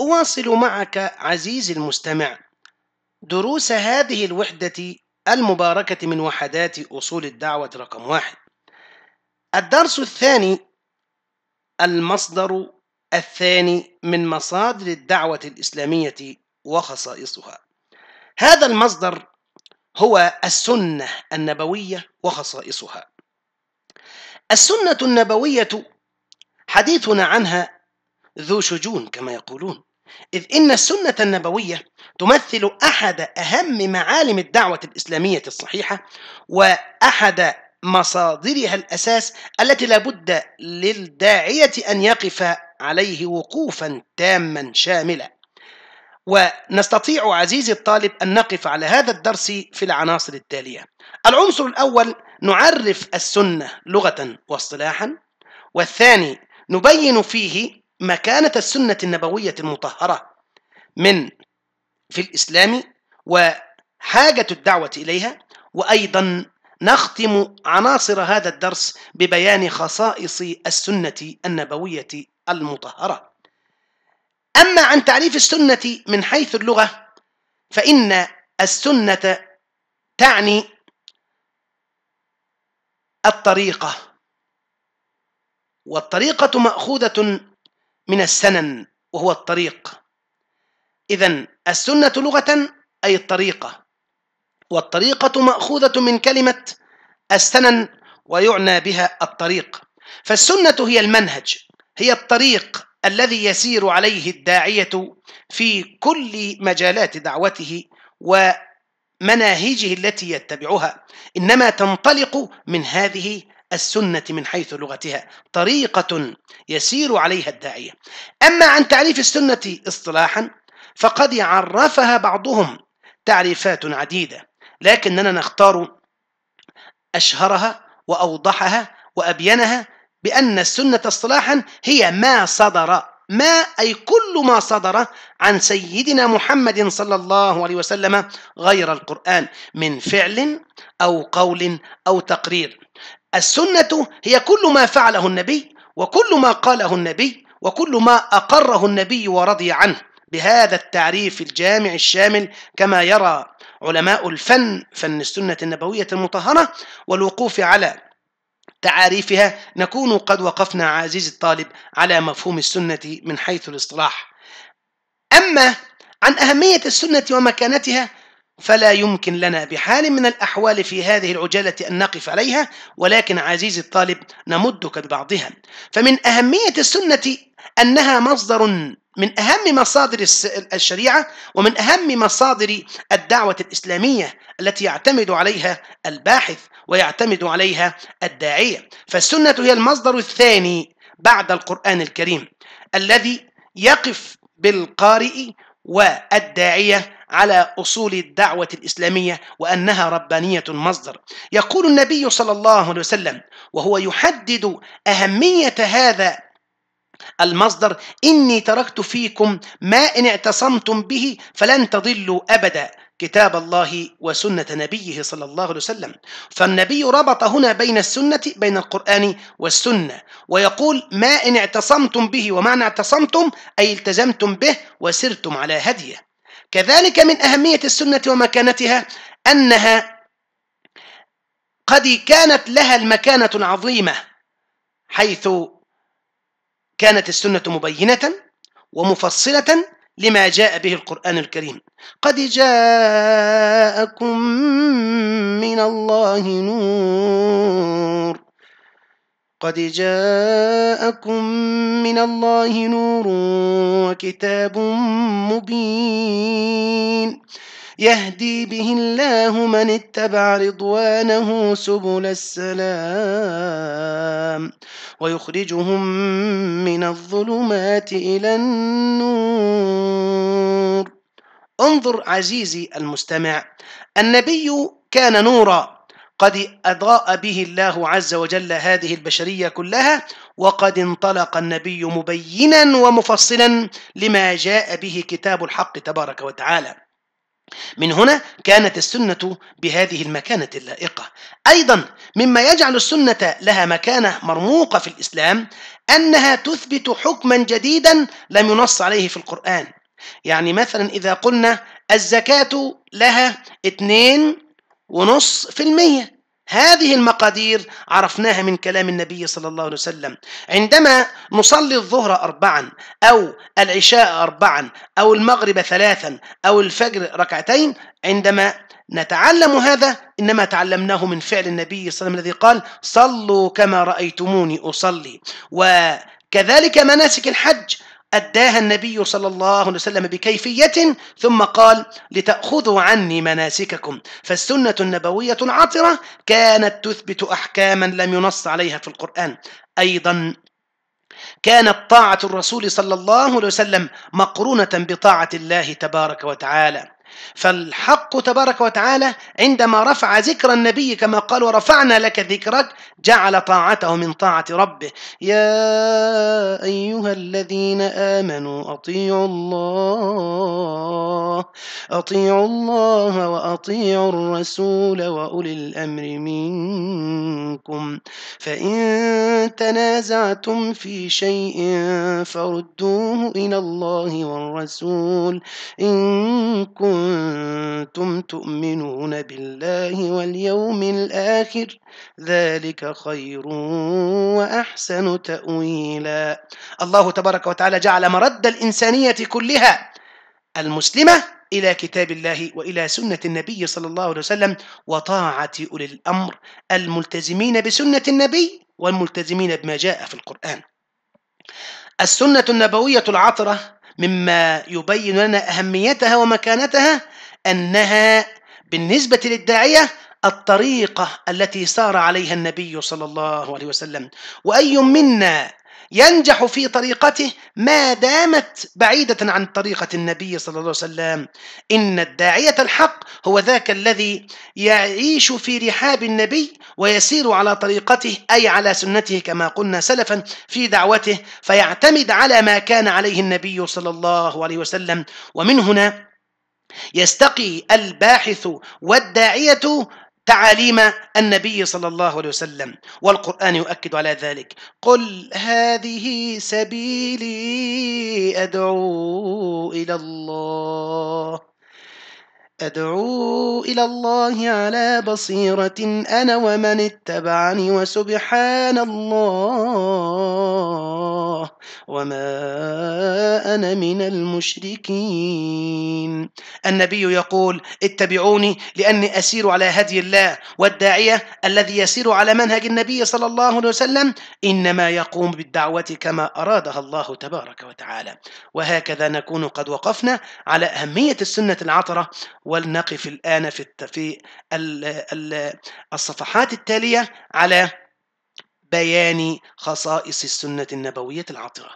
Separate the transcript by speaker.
Speaker 1: أواصل معك عزيزي المستمع دروس هذه الوحدة المباركة من وحدات أصول الدعوة رقم واحد. الدرس الثاني المصدر الثاني من مصادر الدعوة الإسلامية وخصائصها. هذا المصدر هو السنة النبوية وخصائصها. السنة النبوية حديثنا عنها ذو شجون كما يقولون إذ إن السنة النبوية تمثل أحد أهم معالم الدعوة الإسلامية الصحيحة وأحد مصادرها الأساس التي لابد للداعية أن يقف عليه وقوفا تاما شاملا ونستطيع عزيزي الطالب أن نقف على هذا الدرس في العناصر التالية العنصر الأول نعرف السنة لغة واصطلاحا والثاني نبين فيه مكانة السنة النبوية المطهرة من في الإسلام وحاجة الدعوة إليها وأيضا نختم عناصر هذا الدرس ببيان خصائص السنة النبوية المطهرة أما عن تعريف السنة من حيث اللغة فإن السنة تعني الطريقة والطريقة مأخوذة من السنن وهو الطريق إذا السنة لغة أي الطريقة والطريقة مأخوذة من كلمة السنن ويعنى بها الطريق فالسنة هي المنهج هي الطريق الذي يسير عليه الداعية في كل مجالات دعوته ومناهجه التي يتبعها إنما تنطلق من هذه السنة من حيث لغتها طريقة يسير عليها الداعية أما عن تعريف السنة اصطلاحا فقد عرفها بعضهم تعريفات عديدة لكننا نختار أشهرها وأوضحها وأبينها بأن السنة اصطلاحا هي ما صدر ما أي كل ما صدر عن سيدنا محمد صلى الله عليه وسلم غير القرآن من فعل أو قول أو تقرير السنة هي كل ما فعله النبي وكل ما قاله النبي وكل ما أقره النبي ورضي عنه بهذا التعريف الجامع الشامل كما يرى علماء الفن فن السنة النبوية المطهرة والوقوف على تعاريفها نكون قد وقفنا عزيزي الطالب على مفهوم السنة من حيث الاصطلاح أما عن أهمية السنة ومكانتها فلا يمكن لنا بحال من الأحوال في هذه العجالة أن نقف عليها ولكن عزيزي الطالب نمدك ببعضها فمن أهمية السنة أنها مصدر من أهم مصادر الشريعة ومن أهم مصادر الدعوة الإسلامية التي يعتمد عليها الباحث ويعتمد عليها الداعية فالسنة هي المصدر الثاني بعد القرآن الكريم الذي يقف بالقارئ والداعية على أصول الدعوة الإسلامية وأنها ربانية مصدر يقول النبي صلى الله عليه وسلم وهو يحدد أهمية هذا المصدر إني تركت فيكم ما إن اعتصمتم به فلن تضلوا أبدا كتاب الله وسنة نبيه صلى الله عليه وسلم فالنبي ربط هنا بين السنة بين القرآن والسنة ويقول ما إن اعتصمتم به ومعنى اعتصمتم أي التزمتم به وسرتم على هديه كذلك من أهمية السنة ومكانتها أنها قد كانت لها المكانة العظيمة حيث كانت السنة مبينة ومفصلة لما جاء به القرآن الكريم قد جاءكم من الله نور قد جاءكم من الله نور وكتاب مبين يهدي به الله من اتبع رضوانه سبل السلام ويخرجهم من الظلمات الى النور انظر عزيزي المستمع النبي كان نورا قد اضاء به الله عز وجل هذه البشريه كلها وقد انطلق النبي مبينا ومفصلا لما جاء به كتاب الحق تبارك وتعالى من هنا كانت السنة بهذه المكانة اللائقة أيضا مما يجعل السنة لها مكانة مرموقة في الإسلام أنها تثبت حكما جديدا لم ينص عليه في القرآن يعني مثلا إذا قلنا الزكاة لها 2.5% هذه المقادير عرفناها من كلام النبي صلى الله عليه وسلم عندما نصلي الظهر أربعا أو العشاء أربعا أو المغرب ثلاثا أو الفجر ركعتين عندما نتعلم هذا إنما تعلمناه من فعل النبي صلى الله عليه وسلم الذي قال صلوا كما رأيتموني أصلي وكذلك مناسك الحج أداها النبي صلى الله عليه وسلم بكيفية ثم قال لتأخذوا عني مناسككم فالسنة النبوية العطرة كانت تثبت أحكاما لم ينص عليها في القرآن أيضا كانت طاعة الرسول صلى الله عليه وسلم مقرونة بطاعة الله تبارك وتعالى فالحق تبارك وتعالى عندما رفع ذكر النبي كما قال ورفعنا لك ذكرك جعل طاعته من طاعة ربه يا أيها الذين آمنوا أطيعوا الله أطيعوا الله وأطيعوا الرسول وأولي الأمر منكم فإن تنازعتم في شيء فردوه إلى الله والرسول إن كنتم كنتم تؤمنون بالله واليوم الآخر ذلك خير وأحسن تأويلا الله تبارك وتعالى جعل مرد الإنسانية كلها المسلمة إلى كتاب الله وإلى سنة النبي صلى الله عليه وسلم وطاعة أولي الأمر الملتزمين بسنة النبي والملتزمين بما جاء في القرآن السنة النبوية العطرة مما يبين لنا اهميتها ومكانتها انها بالنسبه للداعيه الطريقه التي سار عليها النبي صلى الله عليه وسلم واي منا ينجح في طريقته ما دامت بعيدة عن طريقة النبي صلى الله عليه وسلم إن الداعية الحق هو ذاك الذي يعيش في رحاب النبي ويسير على طريقته أي على سنته كما قلنا سلفا في دعوته فيعتمد على ما كان عليه النبي صلى الله عليه وسلم ومن هنا يستقي الباحث والداعية تعاليم النبي صلى الله عليه وسلم والقرآن يؤكد على ذلك قل هذه سبيلي أدعو إلى الله أدعو إلى الله على بصيرة أنا ومن اتبعني وسبحان الله وما أنا من المشركين النبي يقول اتبعوني لأني أسير على هدي الله والداعية الذي يسير على منهج النبي صلى الله عليه وسلم إنما يقوم بالدعوة كما أرادها الله تبارك وتعالى وهكذا نكون قد وقفنا على أهمية السنة العطرة ولنقف الآن في الصفحات التالية على بيان خصائص السنة النبوية العطرة